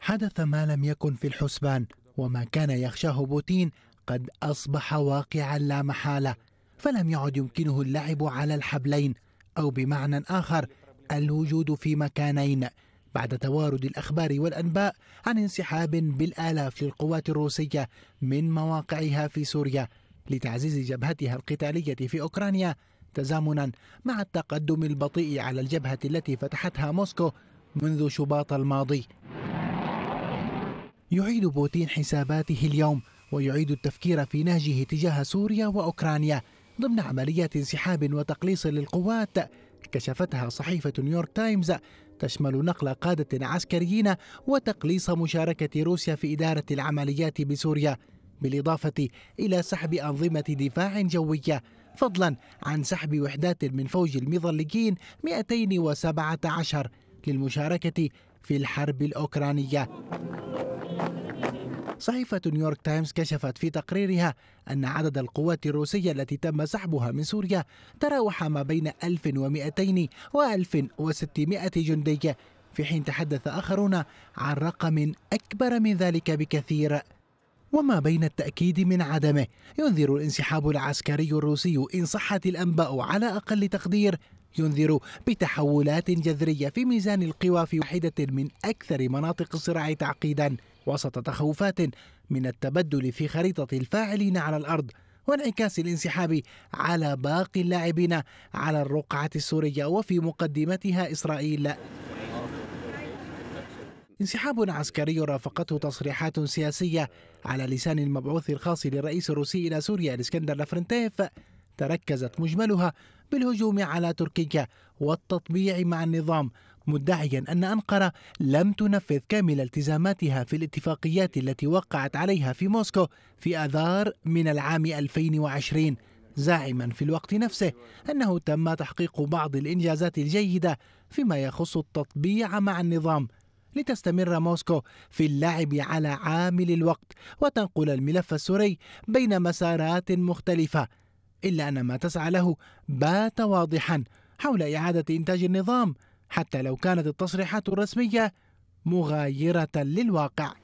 حدث ما لم يكن في الحسبان وما كان يخشاه بوتين قد أصبح واقعا لا محالة فلم يعد يمكنه اللعب على الحبلين أو بمعنى آخر الوجود في مكانين بعد توارد الأخبار والأنباء عن انسحاب بالآلاف للقوات الروسية من مواقعها في سوريا لتعزيز جبهتها القتالية في أوكرانيا تزامنا مع التقدم البطيء على الجبهة التي فتحتها موسكو منذ شباط الماضي يعيد بوتين حساباته اليوم ويعيد التفكير في نهجه تجاه سوريا وأوكرانيا ضمن عمليات انسحاب وتقليص للقوات كشفتها صحيفة نيويورك تايمز تشمل نقل قادة عسكريين وتقليص مشاركة روسيا في إدارة العمليات بسوريا بالإضافة إلى سحب أنظمة دفاع جوية فضلا عن سحب وحدات من فوج المظليين 217 للمشاركة في الحرب الأوكرانية صحيفة نيويورك تايمز كشفت في تقريرها أن عدد القوات الروسية التي تم سحبها من سوريا تراوح ما بين 1200 و 1600 جندي في حين تحدث آخرون عن رقم أكبر من ذلك بكثير وما بين التأكيد من عدمه ينذر الانسحاب العسكري الروسي إن صحت الأنباء على أقل تقدير ينذر بتحولات جذرية في ميزان القوى في واحدة من أكثر مناطق الصراع تعقيدا وسط تخوفات من التبدل في خريطة الفاعلين على الأرض وانعكاس الانسحاب على باقي اللاعبين على الرقعة السورية وفي مقدمتها إسرائيل انسحاب عسكري رافقته تصريحات سياسية على لسان المبعوث الخاص للرئيس الروسي إلى سوريا الإسكندر لافرنتيف تركزت مجملها بالهجوم على تركيا والتطبيع مع النظام مدعيا أن أنقرة لم تنفذ كامل التزاماتها في الاتفاقيات التي وقعت عليها في موسكو في آذار من العام 2020 زاعما في الوقت نفسه أنه تم تحقيق بعض الإنجازات الجيدة فيما يخص التطبيع مع النظام لتستمر موسكو في اللعب على عامل الوقت وتنقل الملف السوري بين مسارات مختلفة إلا أن ما تسعى له بات واضحا حول إعادة إنتاج النظام حتى لو كانت التصريحات الرسمية مغايرة للواقع